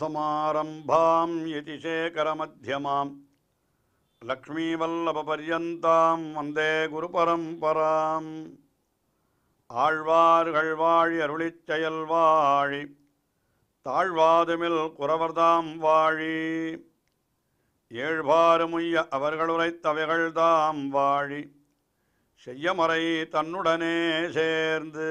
சமாரம்பாம் மத்தியமாம் லக்ஷ்மி வல்லப பரியந்தாம் வந்தே குரு பரம்பராம் ஆழ்வார்கள் வாழி அருளிச் செயல் வாழி தாழ்வாதுமில் குறவர்தாம் வாழி ஏழ்வாறு முய்ய அவர்களுரைத்தவைகள் தாம் வாழி செய்யமறை தன்னுடனே சேர்ந்து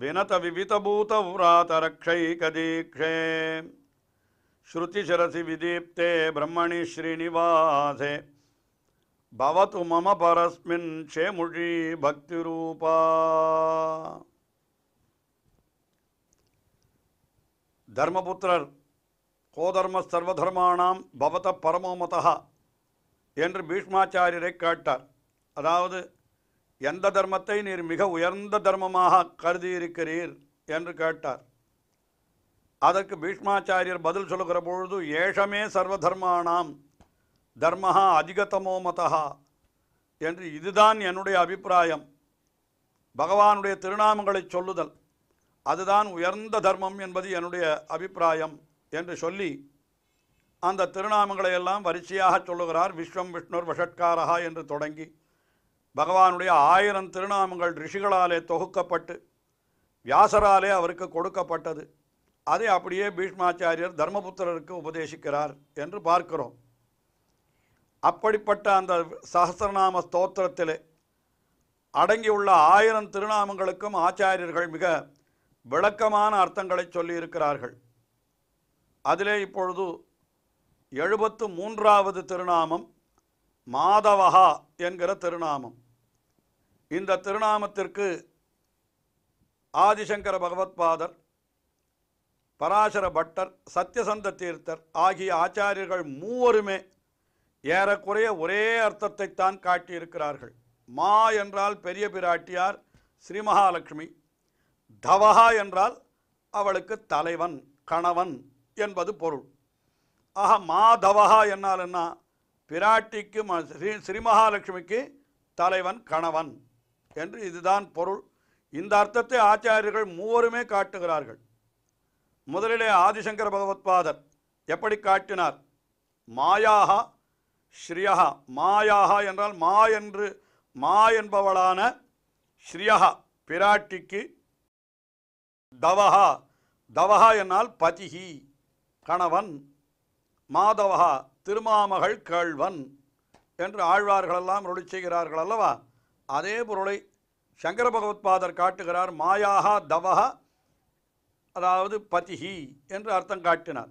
వినత వివితభూతవ్రాతరక్షైకదీక్షే శృతిశరసి విదీప్తే బ్రహ్మణి శ్రీనివాసే భవతు మమ పరస్మిన్ క్షేముషీ భక్తిరూపా தர்மபுத்திரர் கோதர்ம சர்வதர்மானாம் பவத பரமோமதா என்று பீஷ்மாச்சாரியரை கேட்டார் அதாவது எந்த தர்மத்தை நீர் மிக உயர்ந்த தர்மமாக கருதி இருக்கிறீர் என்று கேட்டார் அதற்கு பீஷ்மாச்சாரியர் பதில் சொல்லுகிற பொழுது ஏஷமே தர்மானாம் தர்மஹா அதிகத்தமோ மதா என்று இதுதான் என்னுடைய அபிப்பிராயம் பகவானுடைய திருநாமங்களை சொல்லுதல் அதுதான் உயர்ந்த தர்மம் என்பது என்னுடைய அபிப்பிராயம் என்று சொல்லி அந்த திருநாமங்களை எல்லாம் வரிசையாக சொல்லுகிறார் விஸ்வம் விஷ்ணுர் வஷட்காரஹா என்று தொடங்கி பகவானுடைய ஆயிரம் திருநாமங்கள் ரிஷிகளாலே தொகுக்கப்பட்டு வியாசராலே அவருக்கு கொடுக்கப்பட்டது அதை அப்படியே பீஷ்மாச்சாரியர் தர்மபுத்திரருக்கு உபதேசிக்கிறார் என்று பார்க்கிறோம் அப்படிப்பட்ட அந்த சஹசிரநாம ஸ்தோத்திரத்திலே அடங்கியுள்ள ஆயிரம் திருநாமங்களுக்கும் ஆச்சாரியர்கள் மிக விளக்கமான அர்த்தங்களை சொல்லியிருக்கிறார்கள் அதிலே இப்பொழுது எழுபத்து மூன்றாவது திருநாமம் மாதவகா என்கிற திருநாமம் இந்த திருநாமத்திற்கு ஆதிசங்கர பகவத்பாதர் பராசர பட்டர் சத்யசந்த தீர்த்தர் ஆகிய ஆச்சாரியர்கள் மூவருமே ஏறக்குறைய ஒரே அர்த்தத்தைத்தான் காட்டியிருக்கிறார்கள் மா என்றால் பெரிய பிராட்டியார் மகாலட்சுமி தவஹா என்றால் அவளுக்கு தலைவன் கணவன் என்பது பொருள் ஆக மாதவஹா என்னால் என்ன பிராட்டிக்கு ஸ்ரீ மகாலட்சுமிக்கு தலைவன் கணவன் என்று இதுதான் பொருள் இந்த அர்த்தத்தை ஆச்சாரியர்கள் மூவருமே காட்டுகிறார்கள் முதலிலே ஆதிசங்கர பகவத்பாதர் எப்படி காட்டினார் மாயாக ஸ்ரீயா மாயாக என்றால் மா என்று மா என்பவளான ஸ்ரீயா பிராட்டிக்கு தவஹா தவஹா என்னால் பதிகி கணவன் மாதவஹா திருமாமகள் கேள்வன் என்று ஆழ்வார்களெல்லாம் அருளி செய்கிறார்கள் அல்லவா அதே பொருளை சங்கர பகவத்பாதர் காட்டுகிறார் மாயாகா தவஹா அதாவது பதிஹி என்று அர்த்தம் காட்டினார்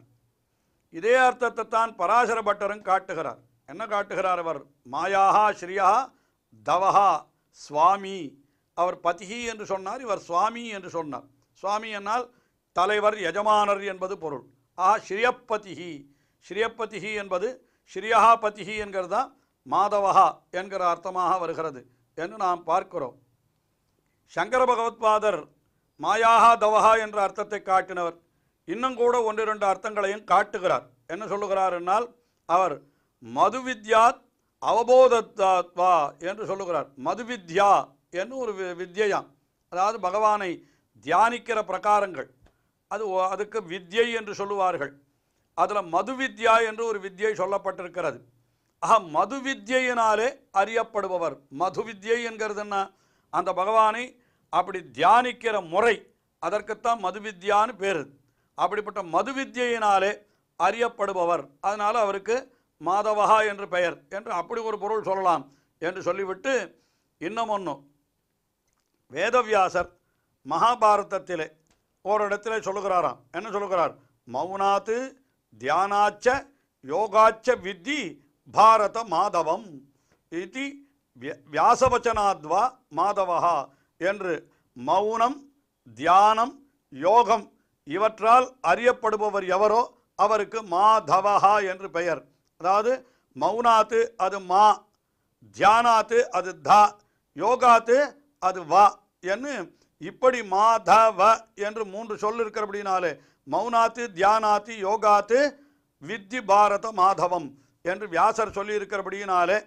இதே அர்த்தத்தை தான் பராசர பட்டரும் காட்டுகிறார் என்ன காட்டுகிறார் அவர் மாயாகா ஸ்ரீயா தவஹா சுவாமி அவர் பதிஹி என்று சொன்னார் இவர் சுவாமி என்று சொன்னார் சுவாமி என்னால் தலைவர் எஜமானர் என்பது பொருள் ஆஹா ஸ்ரீயப்பதிஹி ஸ்ரீயப்பதிஹி என்பது ஸ்ரீயஹாபதிஹி என்கிறது தான் மாதவஹா என்கிற அர்த்தமாக வருகிறது என்று நாம் பார்க்கிறோம் சங்கர பகவத்பாதர் மாயாஹா தவஹா என்ற அர்த்தத்தை காட்டினவர் இன்னும் கூட ஒன்றிரண்டு அர்த்தங்களையும் காட்டுகிறார் என்ன சொல்லுகிறார் என்னால் அவர் மது வித்யாத் அவபோதத்தாத்வா என்று சொல்லுகிறார் மது வித்யா என்று ஒரு வித்யாம் அதாவது பகவானை தியானிக்கிற பிரகாரங்கள் அது அதுக்கு வித்யை என்று சொல்லுவார்கள் அதில் மது வித்யா என்று ஒரு வித்தியை சொல்லப்பட்டிருக்கிறது ஆஹா மது வித்யினாலே அறியப்படுபவர் மது வித்யை என்கிறதுன்னா அந்த பகவானை அப்படி தியானிக்கிற முறை அதற்குத்தான் மது வித்யான்னு பேர் அப்படிப்பட்ட மது வித்யினாலே அறியப்படுபவர் அதனால் அவருக்கு மாதவகா என்று பெயர் என்று அப்படி ஒரு பொருள் சொல்லலாம் என்று சொல்லிவிட்டு இன்னும் ஒன்றும் வேதவியாசர் மகாபாரதத்திலே ஓரிடத்திலே சொல்லுகிறாராம் என்ன சொல்லுகிறார் மௌனாத்து தியானாச்ச யோகாச்ச வித்தி பாரத மாதவம் இது வியாசவச்சனாத்வா மாதவா என்று மௌனம் தியானம் யோகம் இவற்றால் அறியப்படுபவர் எவரோ அவருக்கு மாதவஹா என்று பெயர் அதாவது மௌனாத்து அது மா தியானாத்து அது தா யோகாத்து அது வா என்று இப்படி மாதவ என்று மூன்று சொல் இருக்கிறபடினாலே மௌனாத்து தியானாத்து யோகாத்து வித்தி பாரத மாதவம் என்று வியாசர் சொல்லி இருக்கிறபடியினாலே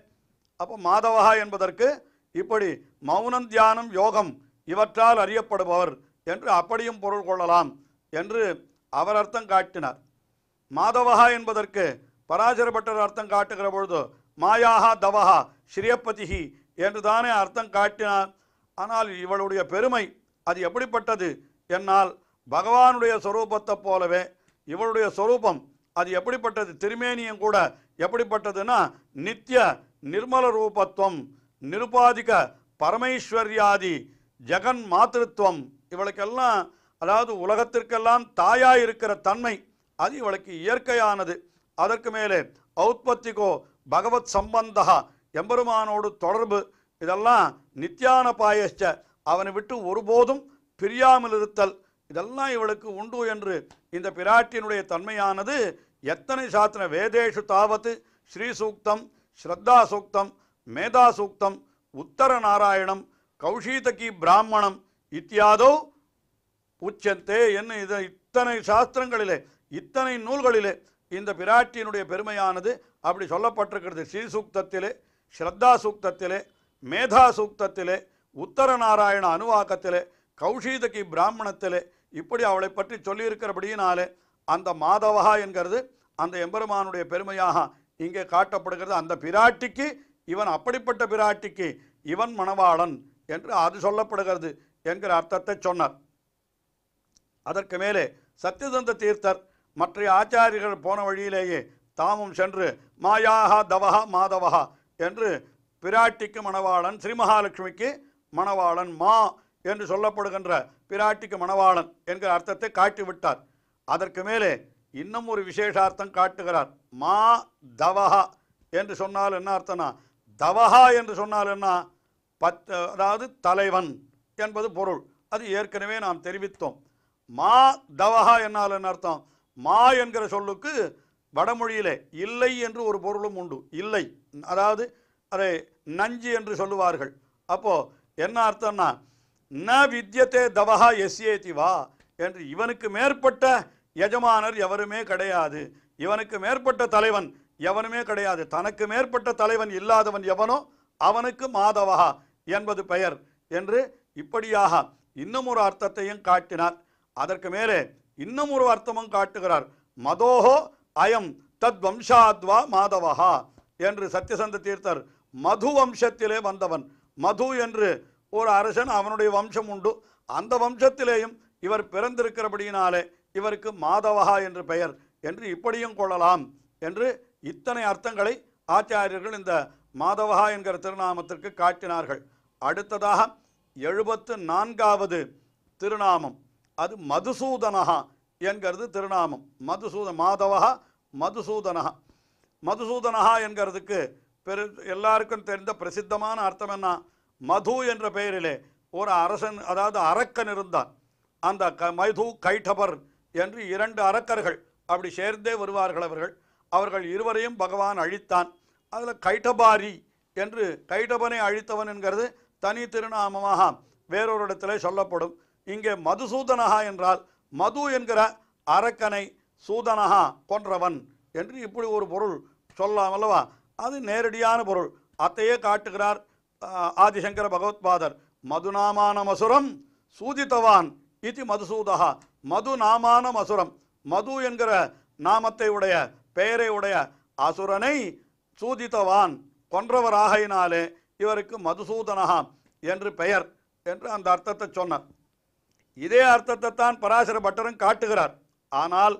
அப்போ மாதவா என்பதற்கு இப்படி மௌனம் தியானம் யோகம் இவற்றால் அறியப்படுபவர் என்று அப்படியும் பொருள் கொள்ளலாம் என்று அவர் அர்த்தம் காட்டினார் மாதவகா என்பதற்கு பராசரப்பட்டர் அர்த்தம் காட்டுகிற பொழுது மாயாகா தவஹா ஸ்ரீயப்பதிகி என்று தானே அர்த்தம் காட்டினார் ஆனால் இவளுடைய பெருமை அது எப்படிப்பட்டது என்னால் பகவானுடைய சொரூபத்தை போலவே இவளுடைய சொரூபம் அது எப்படிப்பட்டது திருமேனியம் கூட எப்படிப்பட்டதுன்னா நித்திய நிர்மல ரூபத்துவம் நிருபாதிக பரமேஸ்வர்யாதி ஜெகன் மாத்திருத்துவம் இவளுக்கெல்லாம் அதாவது உலகத்திற்கெல்லாம் தாயாக இருக்கிற தன்மை அது இவளுக்கு இயற்கையானது அதற்கு மேலே ஔத்பத்திகோ பகவத் சம்பந்தா எம்பெருமானோடு தொடர்பு இதெல்லாம் நித்தியான பாயஸ்ட அவனை விட்டு ஒருபோதும் பிரியாமல் இருத்தல் இதெல்லாம் இவளுக்கு உண்டு என்று இந்த பிராட்டியினுடைய தன்மையானது எத்தனை சாத்தின வேதேஷு தாவத்து ஸ்ரீசூக்தம் ஸ்ரத்தா சூக்தம் மேதா சூக்தம் உத்தர நாராயணம் கௌஷீதகி பிராமணம் இத்தியாதோ உச்சந்தே என்ன இதை இத்தனை சாஸ்திரங்களிலே இத்தனை நூல்களிலே இந்த பிராட்டியினுடைய பெருமையானது அப்படி சொல்லப்பட்டிருக்கிறது ஸ்ரீசூக்தத்திலே ஸ்ரத்தா சூக்தத்திலே மேதா சூக்தத்திலே உத்தர நாராயண அனுவாக்கத்தில் கௌஷீதகி பிராமணத்தில் இப்படி அவளை பற்றி சொல்லியிருக்கிறபடியினாலே அந்த மாதவா என்கிறது அந்த எம்பெருமானுடைய பெருமையாக இங்கே காட்டப்படுகிறது அந்த பிராட்டிக்கு இவன் அப்படிப்பட்ட பிராட்டிக்கு இவன் மணவாளன் என்று அது சொல்லப்படுகிறது என்கிற அர்த்தத்தை சொன்னார் அதற்கு மேலே சத்யதந்த தீர்த்தர் மற்ற ஆச்சாரியர்கள் போன வழியிலேயே தாமும் சென்று மாயாகா தவஹா மாதவஹா என்று பிராட்டிக்கு மணவாளன் ஸ்ரீ மகாலட்சுமிக்கு மணவாளன் மா என்று சொல்லப்படுகின்ற பிராட்டிக்கு மணவாளன் என்கிற அர்த்தத்தை காட்டிவிட்டார் அதற்கு மேலே இன்னும் ஒரு விசேஷார்த்தம் காட்டுகிறார் மா தவஹா என்று சொன்னால் என்ன அர்த்தம்னா தவஹா என்று சொன்னால் என்ன பத் அதாவது தலைவன் என்பது பொருள் அது ஏற்கனவே நாம் தெரிவித்தோம் மா தவஹா என்னால் என்ன அர்த்தம் மா என்கிற சொல்லுக்கு வடமொழியிலே இல்லை என்று ஒரு பொருளும் உண்டு இல்லை அதாவது அதை நஞ்சு என்று சொல்லுவார்கள் அப்போது என்ன அர்த்தம்னா ந வித்தியத்தே தவா எஸ்ஏதி வா என்று இவனுக்கு மேற்பட்ட எஜமானர் எவருமே கிடையாது இவனுக்கு மேற்பட்ட தலைவன் எவனுமே கிடையாது தனக்கு மேற்பட்ட தலைவன் இல்லாதவன் எவனோ அவனுக்கு மாதவகா என்பது பெயர் என்று இப்படியாக இன்னும் ஒரு அர்த்தத்தையும் காட்டினார் அதற்கு மேலே இன்னும் ஒரு அர்த்தமும் காட்டுகிறார் மதோஹோ அயம் தத் வம்சாத்வா மாதவகா என்று சத்யசந்த தீர்த்தர் மது வம்சத்திலே வந்தவன் மது என்று ஒரு அரசன் அவனுடைய வம்சம் உண்டு அந்த வம்சத்திலேயும் இவர் பிறந்திருக்கிறபடியினாலே இவருக்கு மாதவகா என்று பெயர் என்று இப்படியும் கொள்ளலாம் என்று இத்தனை அர்த்தங்களை ஆச்சாரியர்கள் இந்த மாதவகா என்கிற திருநாமத்திற்கு காட்டினார்கள் அடுத்ததாக எழுபத்து நான்காவது திருநாமம் அது மதுசூதனகா என்கிறது திருநாமம் மதுசூத மாதவகா மதுசூதனகா மதுசூதனகா என்கிறதுக்கு பெரு எல்லாருக்கும் தெரிந்த பிரசித்தமான அர்த்தம் என்ன மது என்ற பெயரிலே ஒரு அரசன் அதாவது அரக்கன் இருந்தான் அந்த க மைது கைட்டபர் என்று இரண்டு அரக்கர்கள் அப்படி சேர்ந்தே வருவார்கள் அவர்கள் அவர்கள் இருவரையும் பகவான் அழித்தான் அதில் கைட்டபாரி என்று கைட்டபனை அழித்தவன் என்கிறது தனி திருநாமமாக வேறொரு இடத்துல சொல்லப்படும் இங்கே மதுசூதனகா என்றால் மது என்கிற அரக்கனை சூதனகா கொன்றவன் என்று இப்படி ஒரு பொருள் சொல்லலாம் அல்லவா அது நேரடியான பொருள் அத்தையே காட்டுகிறார் ஆதிசங்கர பகவத்பாதர் மதுநாமான மசுரம் சூதித்தவான் இது மதுசூதகா மதுநாமான மசுரம் மது என்கிற நாமத்தை உடைய பெயரை உடைய அசுரனை சூதித்தவான் கொன்றவராகையினாலே இவருக்கு மதுசூதனகா என்று பெயர் என்று அந்த அர்த்தத்தை சொன்னார் இதே அர்த்தத்தை தான் பராசர பட்டரும் காட்டுகிறார் ஆனால்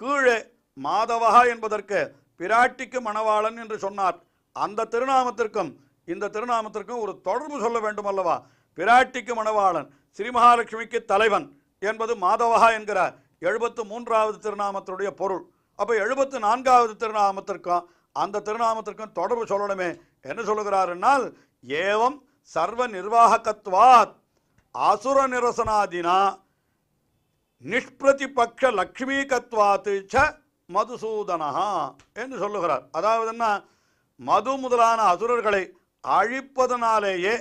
கீழே மாதவகா என்பதற்கு பிராட்டிக்கு மணவாளன் என்று சொன்னார் அந்த திருநாமத்திற்கும் இந்த திருநாமத்திற்கும் ஒரு தொடர்பு சொல்ல வேண்டும் அல்லவா பிராட்டிக்கு மணவாளன் ஸ்ரீ மகாலட்சுமிக்கு தலைவன் என்பது மாதவா என்கிற எழுபத்து மூன்றாவது திருநாமத்தினுடைய பொருள் அப்போ எழுபத்து நான்காவது திருநாமத்திற்கும் அந்த திருநாமத்திற்கும் தொடர்பு சொல்லணுமே என்ன சொல்லுகிறார் என்னால் ஏவம் சர்வ நிர்வாகத்துவாத் அசுர நிரசனாதினா நிஷ்பிரதிபக்ஷ கத்வாத்து ச மதுசூதனா என்று சொல்லுகிறார் அதாவது என்ன மது முதலான அசுரர்களை அழிப்பதனாலேயே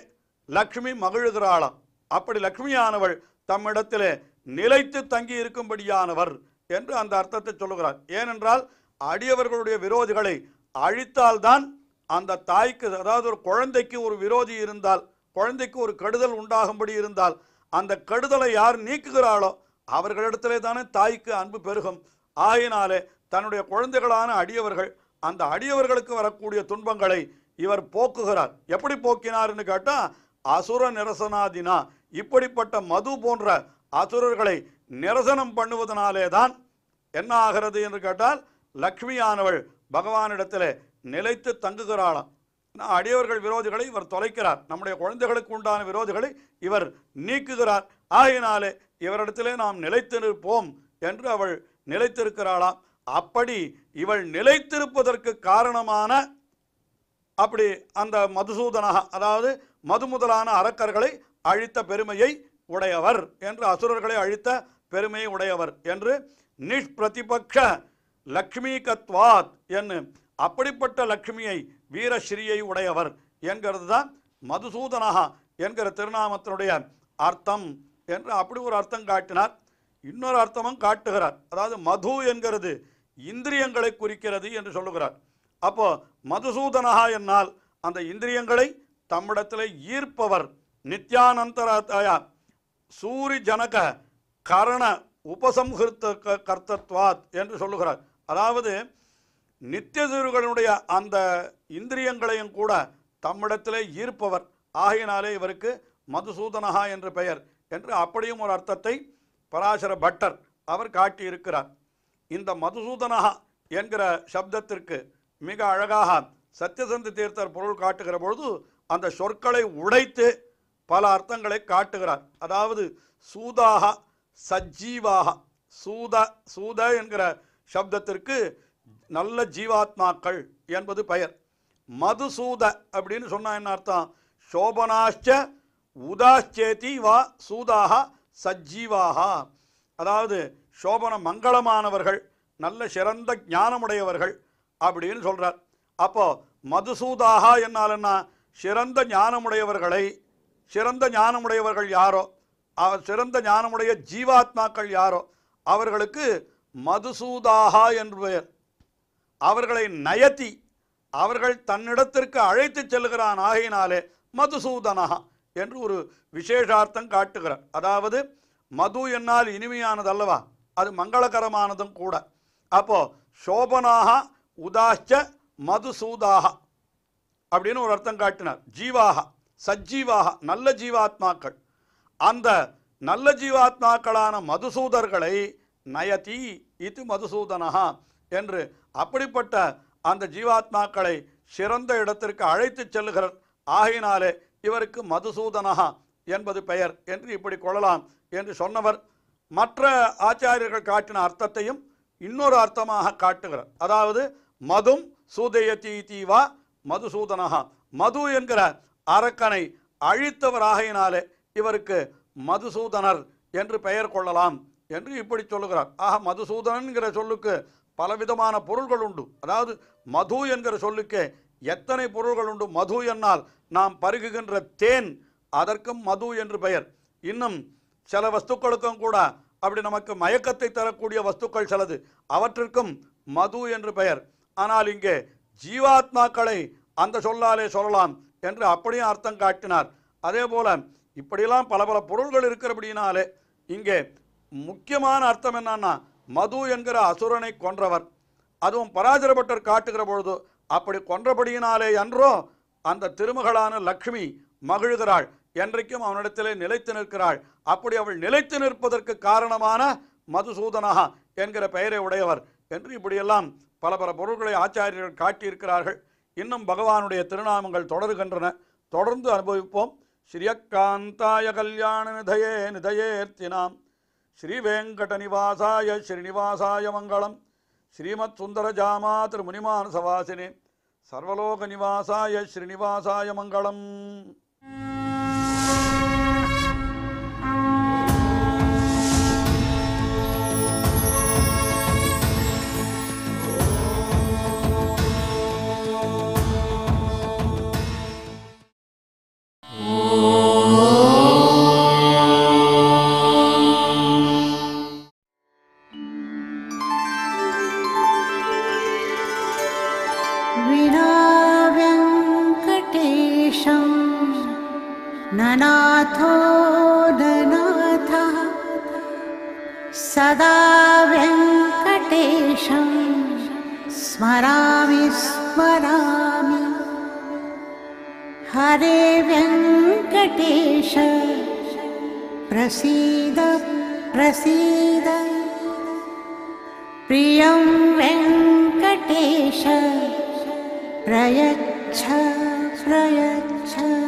லக்ஷ்மி மகிழுகிறாளாம் அப்படி லக்ஷ்மியானவள் தம்மிடத்திலே நிலைத்து தங்கி இருக்கும்படியானவர் என்று அந்த அர்த்தத்தை சொல்லுகிறார் ஏனென்றால் அடியவர்களுடைய விரோதிகளை அழித்தால்தான் அந்த தாய்க்கு அதாவது ஒரு குழந்தைக்கு ஒரு விரோதி இருந்தால் குழந்தைக்கு ஒரு கெடுதல் உண்டாகும்படி இருந்தால் அந்த கெடுதலை யார் நீக்குகிறாளோ அவர்களிடத்திலே தானே தாய்க்கு அன்பு பெருகும் ஆகினாலே தன்னுடைய குழந்தைகளான அடியவர்கள் அந்த அடியவர்களுக்கு வரக்கூடிய துன்பங்களை இவர் போக்குகிறார் எப்படி போக்கினார்னு கேட்டால் அசுர நிரசனாதினா இப்படிப்பட்ட மது போன்ற அசுரர்களை நிரசனம் பண்ணுவதனாலே தான் என்ன ஆகிறது என்று கேட்டால் லக்ஷ்மியானவள் பகவானிடத்தில் நிலைத்து தங்குகிறாளாம் அடியவர்கள் விரோதிகளை இவர் தொலைக்கிறார் நம்முடைய குழந்தைகளுக்கு உண்டான விரோதிகளை இவர் நீக்குகிறார் ஆகினாலே இவரிடத்திலே நாம் நிலைத்து நிற்போம் என்று அவள் நிலைத்திருக்கிறாளாம் அப்படி இவள் நிலைத்திருப்பதற்கு காரணமான அப்படி அந்த மதுசூதனாக அதாவது மது முதலான அரக்கர்களை அழித்த பெருமையை உடையவர் என்று அசுரர்களை அழித்த பெருமையை உடையவர் என்று நிஷ்பிரதிபக்ஷ லக்ஷ்மி கத்வாத் என்று அப்படிப்பட்ட லக்ஷ்மியை வீரஸ்ரீயை உடையவர் என்கிறது தான் மதுசூதனாக என்கிற திருநாமத்தினுடைய அர்த்தம் என்று அப்படி ஒரு அர்த்தம் காட்டினார் இன்னொரு அர்த்தமும் காட்டுகிறார் அதாவது மது என்கிறது இந்திரியங்களை குறிக்கிறது என்று சொல்லுகிறார் அப்போ மதுசூதனஹா என்னால் அந்த இந்திரியங்களை தம்மிடத்தில் ஈர்ப்பவர் நித்யானந்தரதாயா சூரி ஜனக கரண உபசம்ஹிருத்த கர்த்தத்வாத் என்று சொல்லுகிறார் அதாவது நித்தியதீர்களுடைய அந்த இந்திரியங்களையும் கூட தம்மிடத்திலே ஈர்ப்பவர் ஆகையினாலே இவருக்கு மதுசூதனஹா என்று பெயர் என்று அப்படியும் ஒரு அர்த்தத்தை பராசர பட்டர் அவர் காட்டியிருக்கிறார் இந்த மதுசூதனஹா என்கிற சப்தத்திற்கு மிக அழகாக சத்தியசந்த தீர்த்தர் பொருள் காட்டுகிற பொழுது அந்த சொற்களை உடைத்து பல அர்த்தங்களை காட்டுகிறார் அதாவது சூதாக சஜீவாக சூத சூத என்கிற சப்தத்திற்கு நல்ல ஜீவாத்மாக்கள் என்பது பெயர் மதுசூத அப்படின்னு சொன்னால் என்ன அர்த்தம் சோபனாஷ்ட உதாச்சேதி வா சூதாக சஜீவாக அதாவது சோபன மங்களமானவர்கள் நல்ல சிறந்த ஞானமுடையவர்கள் அப்படின்னு சொல்கிறார் அப்போ மதுசூதாகா என்ன சிறந்த ஞானமுடையவர்களை சிறந்த ஞானமுடையவர்கள் யாரோ சிறந்த ஞானமுடைய ஜீவாத்மாக்கள் யாரோ அவர்களுக்கு மதுசூதாகா என்று பெயர் அவர்களை நயத்தி அவர்கள் தன்னிடத்திற்கு அழைத்து செல்கிறான் ஆகையினாலே மதுசூதனஹா என்று ஒரு விசேஷார்த்தம் காட்டுகிறார் அதாவது மது என்னால் இனிமையானது அல்லவா அது மங்களகரமானதும் கூட அப்போ சோபனாக உதாச்ச மதுசூதாக அப்படின்னு ஒரு அர்த்தம் காட்டினார் ஜீவாக சஜ்ஜீவாக நல்ல ஜீவாத்மாக்கள் அந்த நல்ல ஜீவாத்மாக்களான மதுசூதர்களை நயதி இது மதுசூதனஹா என்று அப்படிப்பட்ட அந்த ஜீவாத்மாக்களை சிறந்த இடத்திற்கு அழைத்து செல்லுகிறார் ஆகையினாலே இவருக்கு மதுசூதனஹா என்பது பெயர் என்று இப்படி கொள்ளலாம் என்று சொன்னவர் மற்ற ஆச்சாரியர்கள் காட்டின அர்த்தத்தையும் இன்னொரு அர்த்தமாக காட்டுகிறார் அதாவது மதும் சூதயதி தீவா மதுசூதனகா மது என்கிற அரக்கனை அழித்தவராகினாலே இவருக்கு மதுசூதனர் என்று பெயர் கொள்ளலாம் என்று இப்படி சொல்லுகிறார் ஆக மதுசூதனன்கிற சொல்லுக்கு பலவிதமான பொருள்கள் உண்டு அதாவது மது என்கிற சொல்லுக்கே எத்தனை பொருள்கள் உண்டு மது என்னால் நாம் பருகுகின்ற தேன் அதற்கும் மது என்று பெயர் இன்னும் சில வஸ்துக்களுக்கும் கூட அப்படி நமக்கு மயக்கத்தை தரக்கூடிய வஸ்துக்கள் சிலது அவற்றிற்கும் மது என்று பெயர் ஆனால் இங்கே ஜீவாத்மாக்களை அந்த சொல்லாலே சொல்லலாம் என்று அப்படியும் அர்த்தம் காட்டினார் அதே போல இப்படியெல்லாம் பல பல பொருள்கள் இருக்கிறபடினாலே இங்கே முக்கியமான அர்த்தம் என்னன்னா மது என்கிற அசுரனை கொன்றவர் அதுவும் பராஜரப்பட்டர் காட்டுகிற பொழுது அப்படி கொன்றபடியினாலே என்றோ அந்த திருமகளான லக்ஷ்மி மகிழ்கிறாள் என்றைக்கும் அவனிடத்திலே நிலைத்து நிற்கிறாள் அப்படி அவள் நிலைத்து நிற்பதற்கு காரணமான மதுசூதனகா என்கிற பெயரை உடையவர் என்று இப்படியெல்லாம் பல பல பொருள்களை ஆச்சாரியர்கள் காட்டியிருக்கிறார்கள் இன்னும் பகவானுடைய திருநாமங்கள் தொடருகின்றன தொடர்ந்து அனுபவிப்போம் ஸ்ரீயக்காந்தாய கல்யாண நிதயே நிதயேர்த்தினாம் ஸ்ரீவேங்கட நிவாசாய ஸ்ரீநிவாசாய மங்களம் ஸ்ரீமத் சுந்தர ஜாமா சவாசினி சர்வலோக நிவாசாய ஸ்ரீநிவாசாய மங்களம் वेङ्कटेशं स्मरामि स्मरामि हरे वेङ्कटेश प्रसीद प्रसीद प्रियं वेङ्कटेश प्रयच्छ प्रयच्छ